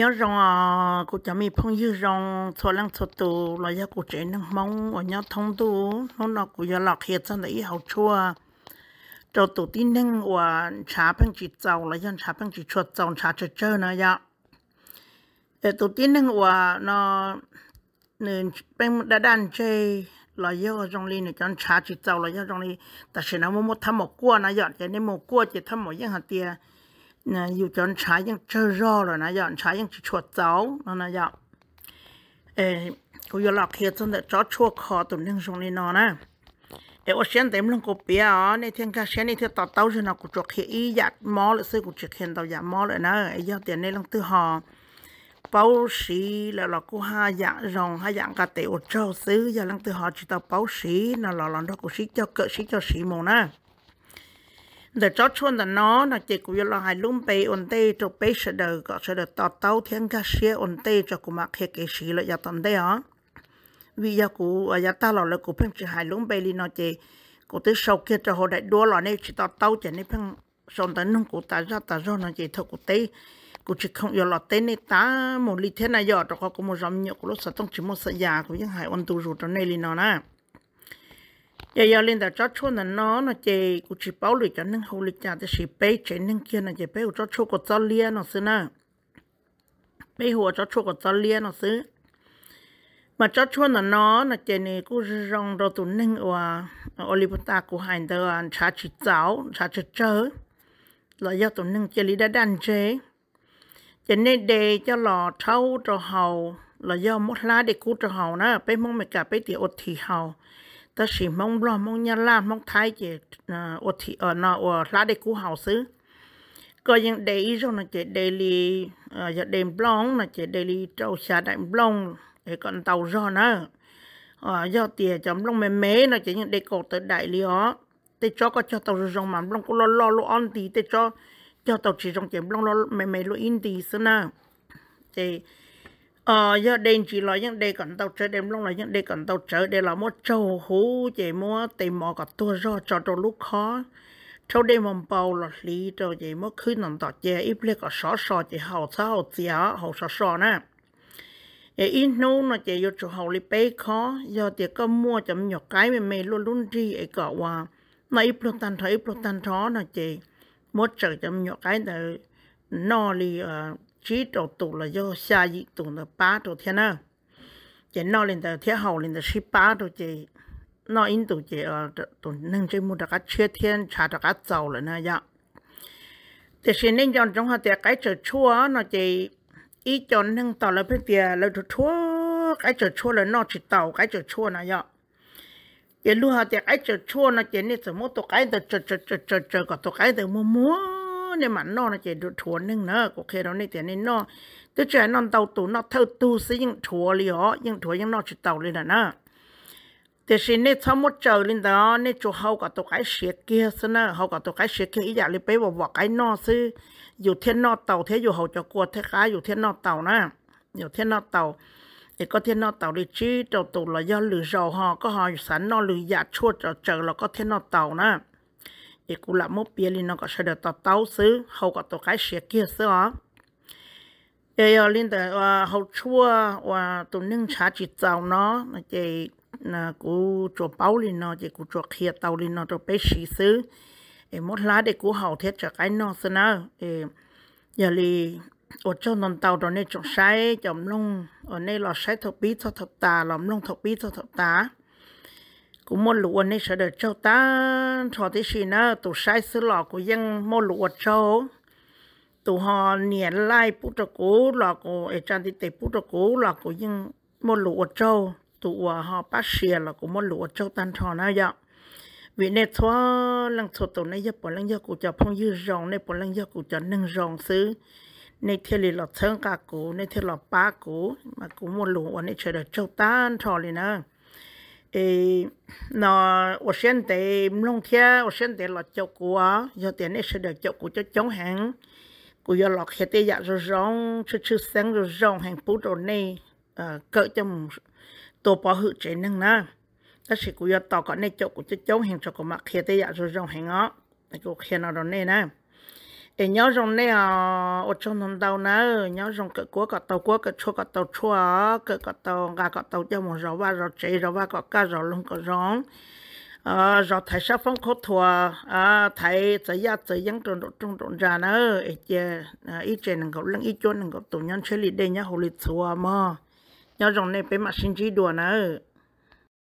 ย้อนรองกูจะมีพงยืรองสวนลังสตูลอยยากูเจนังมองวันยอทองตูน้องนอกูยอลอกเหตุสันติเอาชัวเจ้าตัวที่หนึ่งว่าชาเพิ่งจิตเจ้าแล้วยังชาเพิ่งจิตชดเจ้าชาเจ้าเจ้านะยะแต่ตัวที่หนึ่งว่าเนาะหนึ่งเป็นด้านใช่แล้วยังจงลีเนี่ยจังชาจิตเจ้าแล้วยังจงรีแต่เฉันเอาโมโมทำหมกกลัวนะยะแต่ในหมกกลัวจะทำหมกยังหัดเตี้ย nè dù cho trái nhưng chơi rõ rồi nè giờ anh trái nhưng chỉ chuột cháu nó giờ dạ, ê cô giờ lọc kia chân để cho chua khó tụi nhưng dùng đi nó nè ê ô xem tém lông cô bia ó à? nè thiên ca xem nè thiên tàu tàu rồi nó cũng chuột kia ý giặt mò lại sư cũng chuột kia tàu giặt mò lại nè ê giờ tiền này lông tư hò bao sĩ là là cô hai dạng rồng hai dạng cả tiểu trâu xứ giờ lăng từ họ chỉ tao bao sĩ là là lần đó cô sĩ cho cỡ sĩ cho sĩ mồ nè the church on the no na che ku yo la hai lum pe on te to pe se de ko se de ta tau thiang ka sia on te cho ku ma khe ke si lo ya tam de ha vì ya ku ya ta lo le ku pen chi hai lum pe li no che ku te sau kia cho ho dai do lo ne chi ta tau che ne pen son ta nung ku ta ra ta ro na che tho ku te ku chỉ không yo lo te ne ta mo li thế na yo to ko ku mo ram nyo ku lo sa tong chi mo sa ya ku yang hai on tu ru to ne li ยายาเล่นแต่จอดชั่วนั่นน้อนะเจกูจีเป้าเลยจ้ะนึ่งหูเลยจ้ะแต่สีเป้เจนึ่งเกี้ยนะเจเป้กูจอดชั่วก็จอดเลี้ยนอ่ะซึ่งนะไมหัวจอดชั่วก็จอดเลี้ยนอ่ะซึ่งมาจอดชั่วนั่นน้อนะเจนี่กูร้องรอตุนึ่งว่าโอลิปตากูหันเดินชาชิตเจ้าชาชิตเจ้าลอยตุนึ่งเจลิได้ดันเจ เจนี่เดย์จะหล่อเท้าจะเฮาลอยามดล้าเด็กกูจะเฮานะ ไปมองไม่กลับไปตีอดทีเฮา ta chỉ mong lo mong nhà la mong thái chị ở à, thị ở nó ở lá để cứu hậu xứ có những để ý rồi là chị để li à, giờ đêm blong là chị để li trâu xa đại blong để còn tàu rồi nữa à ờ, do tiền chấm blong mềm mế là chị những để cổ tới đại lý ó để cho có cho tàu rong mà blong cũng lo lo lo on thì để cho cho tàu chỉ rong chỉ blong lo mềm mềm lo in thì xưa nè thì ờ giờ đen chỉ lo những đề còn tàu chở đêm long là những đề còn tàu chở để là một châu hú chạy mua tìm mò cả tua do cho đồ lúc khó sau đêm mầm bầu là lý cho chỉ mua khứ nằm tọt chè ít lấy cả sọ sò chỉ hầu sao hầu chia hầu sọ sò nè ấy ít nô nó chạy vô chỗ hầu lấy bê khó giờ thì có mua chấm nhỏ cái mình mày luôn luôn đi ấy cả qua nó ít luôn tan thở ít luôn tan thó nó chỉ mua chở chấm nhọc cái từ nó li chỉ trổ tụ là do xa dị tụ là ba trổ thiên nơ chỉ nó lên tới thiên hậu lên tới sĩ ba trổ chỉ nó in tụ chỉ ở tụ nâng chỉ mua đặc chia thiên trả đặc giàu là nè dạ thì nên chọn trong hoa tiệc cái trở chua nó chỉ ý chọn nâng tàu là bên tiệc là trở chua cái trở chua là nó chỉ tàu cái trở chua nè dạ chỉ lúc hoa tiệc cái trở chua nó chỉ nên từ mua tụ cái từ trở trở trở trở có cái từ mua mua เนี่ยมันนอนะเจดูถั่วนึ่งเนอะโอเคเราในแต่ในนอตะวแจนอนเตาตูนอเท่าตูซิยังถั่วเลยเหรอยังถั่วยังนอชิเตาเลยนะเนอะแต่สิเนี่ยทั้งหมดเจอลินดาเนี่ยจะเขากับตัวไก่เสียเกียซะเนอะเขากับตัวไก่เสียเกียอีอยางเลยไปบอกว่าไก่นอซื้อ อยู่เที่นนอเตาเที่อยู่เขาจะกลัวเท่ยขาอยู่เที่นนอเตานะอยู่เที่นนอเตาเอกก็เที่นนอเตาดิจีเตาตูละย้อหรือเราหอก็หอสันนอหรืออยากชวดเจอเราก็เที่นอเตานะอีกุละมเปียลินก็เสดตอเต้าซื้อเขาก็ตัวไก่เสียเกียซื้ออ๋อเออลินแต่ว่าเขาชั่วว่าตัวนึ่งชาจิตเจ้าเนาะเจนะกูจวเป้าลินเนาะเจกูจวเคียเตาลินเนาะตัวไปสีซื้อเอมดล้าเด็กกูเห่าเทศจากไอ้นอซะนะเออย่าลีอดเจ้านนเตาตอนนี้จงใช้จอมลงอันนี้เราใช้ทบีทอทตาหลอมลงทบีทอทตา cũng mua lụa này sợ được châu ta cho tí xì nữa tụ sai xứ lọ của dân mua lụa châu tụ họ nhẹ lai phút cho cũ lọ của ở trong tí phút cho cũ lọ của dân mua lụa châu tụ họ bắt xìa là cũng mua lụa châu tan trò nào vậy vì nè thua lăng thua tụ này giúp bọn lăng giúp cụ cho phong dư rồng này bọn lăng giúp cụ cho nâng rồng xứ này thì là lọt thương cả cụ này thì là ba cụ mà cũng mua lụa này chờ được châu tan trò liền nữa e nó ở trên tế mông thia ở trên tế là chậu của do tiền này sẽ được chậu của cho chống hàng của do lọt hết tế dạ rồi rong chứ sáng rồi hàng phú đồ này ờ, cỡ cho tổ bỏ hữu chế năng na ta sẽ của do tàu có này chậu của cho chống hàng cho có mặt hết tế dạ rồi hàng đó cái của khi nào đó này nè để nhớ rồng này à ở trong thằng tàu nữa nhớ rồng cỡ cua cỡ tàu cua cỡ chua cỡ tàu chua cỡ cỡ tàu gà cỡ tàu cho một rau ba rau chế rau ba cỡ cá rau luôn cỡ rong à ờ, rau thái sắc phong khô thua à ờ, thái tự gia tự dân trộn trộn trộn trộn ra nữa ít chè ờ, ít chè nâng gấu lăng ít chôn nâng gấu tụ nhau chơi lì đây nhá hồ lịch thua mà nhớ rồng này bé mặt sinh chi đùa nữa